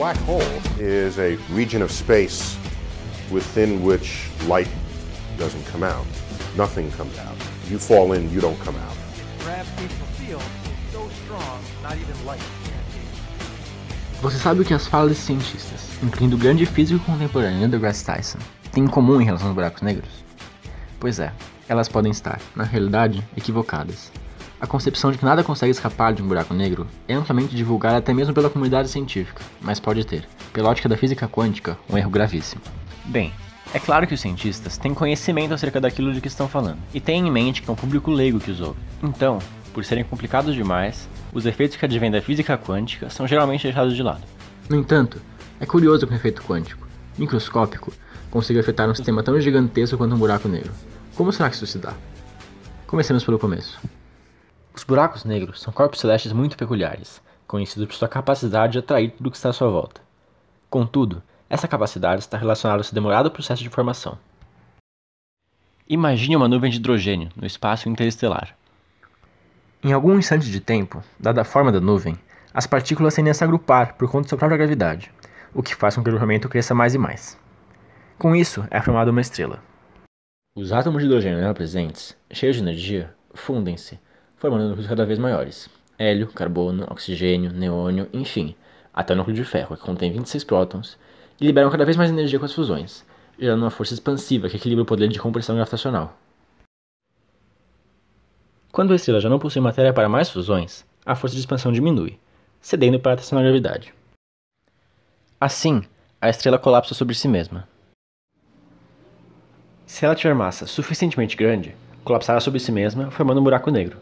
black hole is a region of space within which light doesn't come out. Nothing comes out. You fall in, you don't come out. The field is so strong, not even light Você sabe o que as falas de cientistas, incluindo o grande físico contemporâneo Degrassi Tyson, têm em comum em relação aos buracos negros? Pois é, elas podem estar, na realidade, equivocadas. A concepção de que nada consegue escapar de um buraco negro é amplamente divulgada até mesmo pela comunidade científica, mas pode ter, pela ótica da física quântica, um erro gravíssimo. Bem, é claro que os cientistas têm conhecimento acerca daquilo de que estão falando, e têm em mente que é um público leigo que os ouve. Então, por serem complicados demais, os efeitos que advêm da física quântica são geralmente deixados de lado. No entanto, é curioso que um efeito quântico, microscópico, consiga afetar um sistema tão gigantesco quanto um buraco negro. Como será que isso se dá? Comecemos pelo começo. Os buracos negros são corpos celestes muito peculiares, conhecidos por sua capacidade de atrair tudo que está à sua volta. Contudo, essa capacidade está relacionada ao seu demorado processo de formação. Imagine uma nuvem de hidrogênio no espaço interestelar. Em algum instante de tempo, dada a forma da nuvem, as partículas tendem a se agrupar por conta de sua própria gravidade, o que faz com que o agrupamento cresça mais e mais. Com isso, é formada uma estrela. Os átomos de hidrogênio nela presentes, cheios de energia, fundem-se formando núcleos cada vez maiores: hélio, carbono, oxigênio, neônio, enfim, até o núcleo de ferro, que contém 26 prótons, e liberam cada vez mais energia com as fusões, gerando uma força expansiva que equilibra o poder de compressão gravitacional. Quando a estrela já não possui matéria para mais fusões, a força de expansão diminui, cedendo para a atração da gravidade. Assim, a estrela colapsa sobre si mesma. Se ela tiver massa suficientemente grande, colapsará sobre si mesma, formando um buraco negro.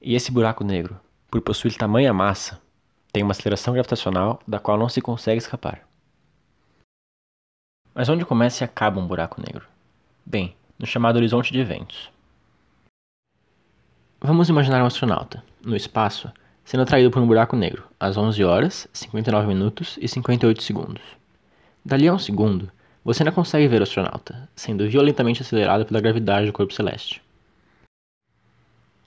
E esse buraco negro, por possuir tamanha massa, tem uma aceleração gravitacional da qual não se consegue escapar. Mas onde começa e acaba um buraco negro? Bem, no chamado horizonte de eventos. Vamos imaginar um astronauta, no espaço, sendo atraído por um buraco negro, às 11 horas, 59 minutos e 58 segundos. Dali a um segundo, você ainda consegue ver o astronauta, sendo violentamente acelerado pela gravidade do corpo celeste.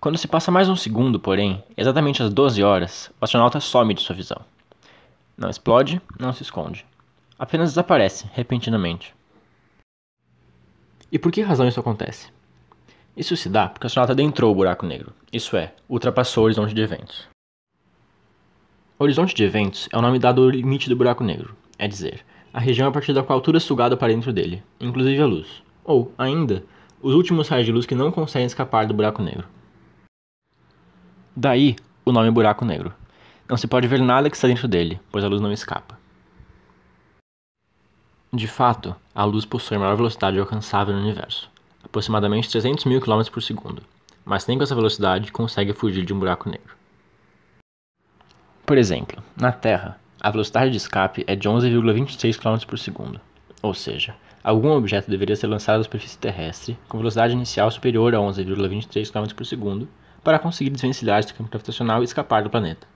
Quando se passa mais um segundo, porém, exatamente às 12 horas, o astronauta some de sua visão. Não explode, não se esconde. Apenas desaparece, repentinamente. E por que razão isso acontece? Isso se dá porque o astronauta adentrou o buraco negro, isso é, ultrapassou o horizonte de eventos. O horizonte de eventos é o nome dado ao limite do buraco negro, é dizer, a região a partir da qual tudo é sugado para dentro dele, inclusive a luz, ou, ainda, os últimos raios de luz que não conseguem escapar do buraco negro. Daí o nome buraco negro. Não se pode ver nada que está dentro dele, pois a luz não escapa. De fato, a luz possui a maior velocidade alcançável no universo, aproximadamente 300 mil km por segundo, mas nem com essa velocidade consegue fugir de um buraco negro. Por exemplo, na Terra, a velocidade de escape é de 11,26 km por segundo, ou seja, algum objeto deveria ser lançado à superfície terrestre com velocidade inicial superior a 11,23 km por segundo para conseguir desvencilhar do campo gravitacional e escapar do planeta.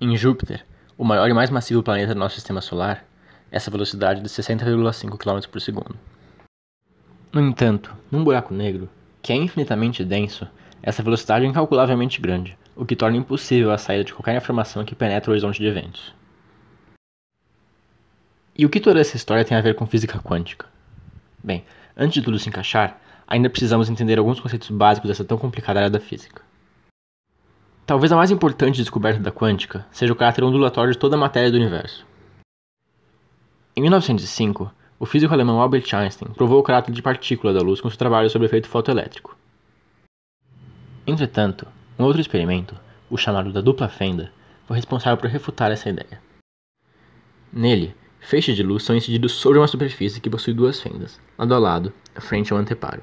Em Júpiter, o maior e mais massivo planeta do nosso sistema solar, essa velocidade é de 60,5 km por segundo. No entanto, num buraco negro, que é infinitamente denso, essa velocidade é incalculavelmente grande, o que torna impossível a saída de qualquer informação que penetre o horizonte de eventos. E o que toda essa história tem a ver com física quântica? Bem, antes de tudo se encaixar, ainda precisamos entender alguns conceitos básicos dessa tão complicada área da física. Talvez a mais importante descoberta da quântica seja o caráter ondulatório de toda a matéria do universo. Em 1905, o físico alemão Albert Einstein provou o caráter de partícula da luz com seu trabalho sobre o efeito fotoelétrico. Entretanto, um outro experimento, o chamado da dupla fenda, foi responsável por refutar essa ideia. Nele, Feixes de luz são incididos sobre uma superfície que possui duas fendas, lado a lado, frente ao anteparo.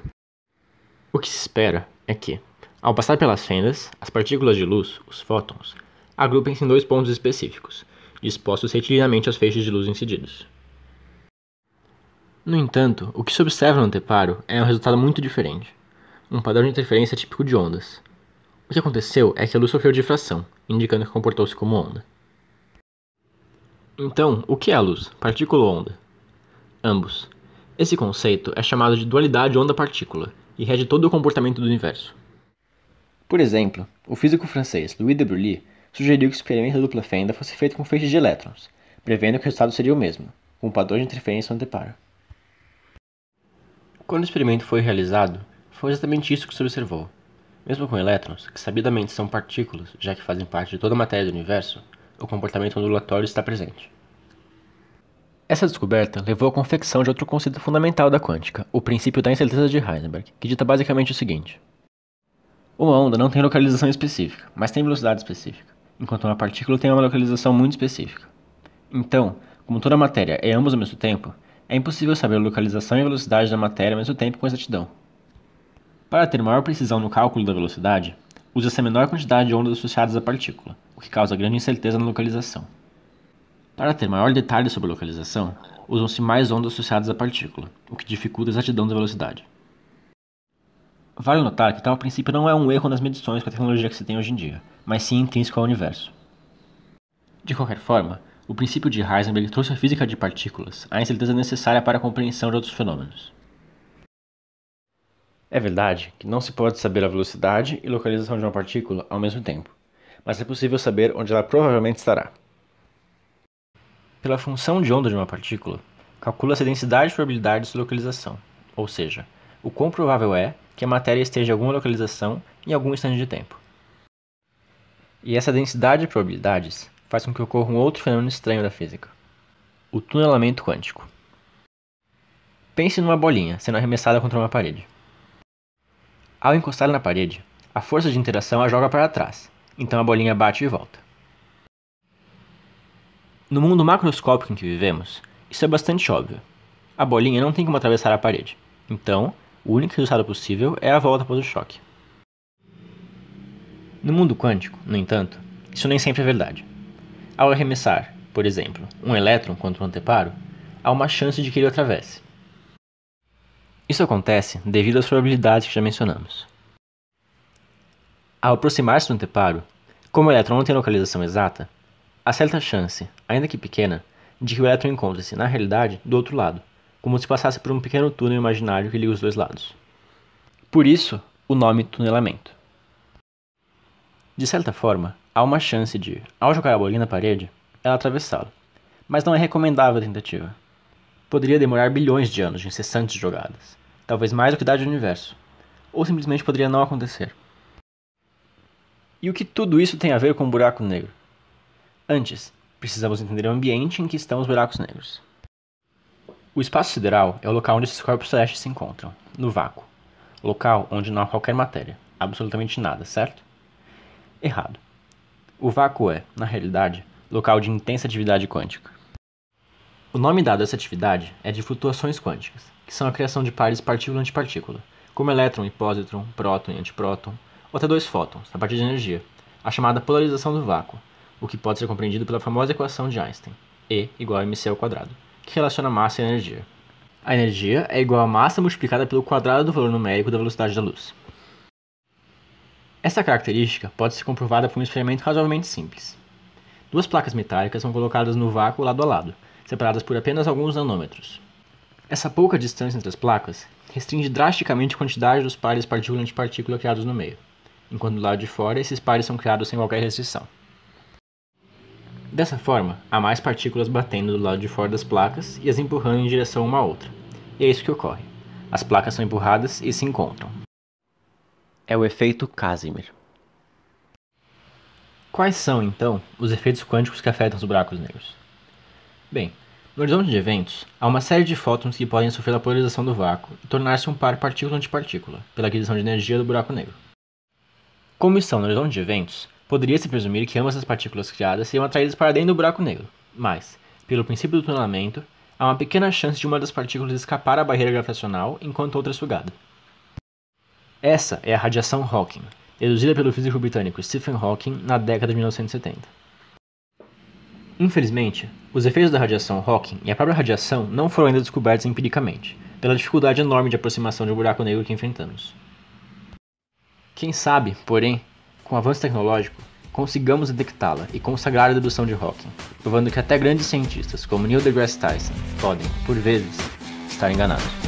O que se espera é que, ao passar pelas fendas, as partículas de luz, os fótons, agrupem-se em dois pontos específicos, dispostos retiliniamente aos feixes de luz incididos. No entanto, o que se observa no anteparo é um resultado muito diferente, um padrão de interferência típico de ondas. O que aconteceu é que a luz sofreu difração, indicando que comportou-se como onda. Então, o que é luz, partícula ou onda? Ambos. Esse conceito é chamado de dualidade onda-partícula e rege todo o comportamento do universo. Por exemplo, o físico francês Louis de Broglie sugeriu que o experimento da dupla fenda fosse feito com feixes de elétrons, prevendo que o resultado seria o mesmo, com um padrão de interferência anteparo. Quando o experimento foi realizado, foi exatamente isso que se observou. Mesmo com elétrons, que sabidamente são partículas, já que fazem parte de toda a matéria do universo, o comportamento ondulatório está presente. Essa descoberta levou à confecção de outro conceito fundamental da quântica, o princípio da incerteza de Heisenberg, que dita basicamente o seguinte: Uma onda não tem localização específica, mas tem velocidade específica, enquanto uma partícula tem uma localização muito específica. Então, como toda matéria é ambos ao mesmo tempo, é impossível saber a localização e velocidade da matéria ao mesmo tempo com exatidão. Para ter maior precisão no cálculo da velocidade, usa-se a menor quantidade de ondas associadas à partícula, o que causa grande incerteza na localização. Para ter maior detalhe sobre a localização, usam-se mais ondas associadas à partícula, o que dificulta a exatidão da velocidade. Vale notar que tal princípio não é um erro nas medições com a tecnologia que se tem hoje em dia, mas sim intrínseco ao universo. De qualquer forma, o princípio de Heisenberg trouxe à física de partículas a incerteza necessária para a compreensão de outros fenômenos. É verdade que não se pode saber a velocidade e localização de uma partícula ao mesmo tempo, mas é possível saber onde ela provavelmente estará. Pela função de onda de uma partícula, calcula-se a densidade e probabilidade de sua localização, ou seja, o quão provável é que a matéria esteja em alguma localização em algum instante de tempo. E essa densidade de probabilidades faz com que ocorra um outro fenômeno estranho da física: o tunelamento quântico. Pense numa bolinha sendo arremessada contra uma parede. Ao encostar na parede, a força de interação a joga para trás, então a bolinha bate e volta. No mundo macroscópico em que vivemos, isso é bastante óbvio. A bolinha não tem como atravessar a parede, então o único resultado possível é a volta após o choque. No mundo quântico, no entanto, isso nem sempre é verdade. Ao arremessar, por exemplo, um elétron contra um anteparo, há uma chance de que ele atravesse, isso acontece devido às probabilidades que já mencionamos. Ao aproximar-se do anteparo, como o elétron não tem localização exata, há certa chance, ainda que pequena, de que o elétron encontre-se, na realidade, do outro lado, como se passasse por um pequeno túnel imaginário que liga os dois lados. Por isso, o nome tunelamento. De certa forma, há uma chance de, ao jogar a bolinha na parede, ela atravessá-lo, mas não é recomendável a tentativa poderia demorar bilhões de anos de incessantes jogadas, talvez mais do que a idade do universo, ou simplesmente poderia não acontecer. E o que tudo isso tem a ver com o buraco negro? Antes, precisamos entender o ambiente em que estão os buracos negros. O espaço sideral é o local onde esses corpos celestes se encontram, no vácuo. Local onde não há qualquer matéria, absolutamente nada, certo? Errado. O vácuo é, na realidade, local de intensa atividade quântica. O nome dado a essa atividade é de flutuações quânticas, que são a criação de pares partícula-antipartícula, como elétron e pósitron, próton e antipróton, ou até dois fótons, a partir de energia, a chamada polarização do vácuo, o que pode ser compreendido pela famosa equação de Einstein, E igual a mc ao quadrado, que relaciona massa e energia. A energia é igual a massa multiplicada pelo quadrado do valor numérico da velocidade da luz. Essa característica pode ser comprovada por um experimento razoavelmente simples. Duas placas metálicas são colocadas no vácuo lado a lado, separadas por apenas alguns nanômetros. Essa pouca distância entre as placas restringe drasticamente a quantidade dos pares partícula criados no meio, enquanto do lado de fora esses pares são criados sem qualquer restrição. Dessa forma, há mais partículas batendo do lado de fora das placas e as empurrando em direção uma à outra. E é isso que ocorre. As placas são empurradas e se encontram. É o efeito Casimir. Quais são, então, os efeitos quânticos que afetam os buracos negros? Bem, no horizonte de eventos, há uma série de fótons que podem sofrer a polarização do vácuo e tornar-se um par partícula-antipartícula, pela aquisição de energia do buraco negro. Como estão no horizonte de eventos, poderia-se presumir que ambas as partículas criadas seriam atraídas para dentro do buraco negro, mas, pelo princípio do tunelamento, há uma pequena chance de uma das partículas escapar à barreira gravitacional enquanto outra é sugada. Essa é a radiação Hawking, deduzida pelo físico britânico Stephen Hawking na década de 1970. Infelizmente, os efeitos da radiação Hawking e a própria radiação não foram ainda descobertos empiricamente, pela dificuldade enorme de aproximação de um buraco negro que enfrentamos. Quem sabe, porém, com o avanço tecnológico, consigamos detectá-la e consagrar a dedução de Hawking, provando que até grandes cientistas como Neil deGrasse Tyson podem, por vezes, estar enganados.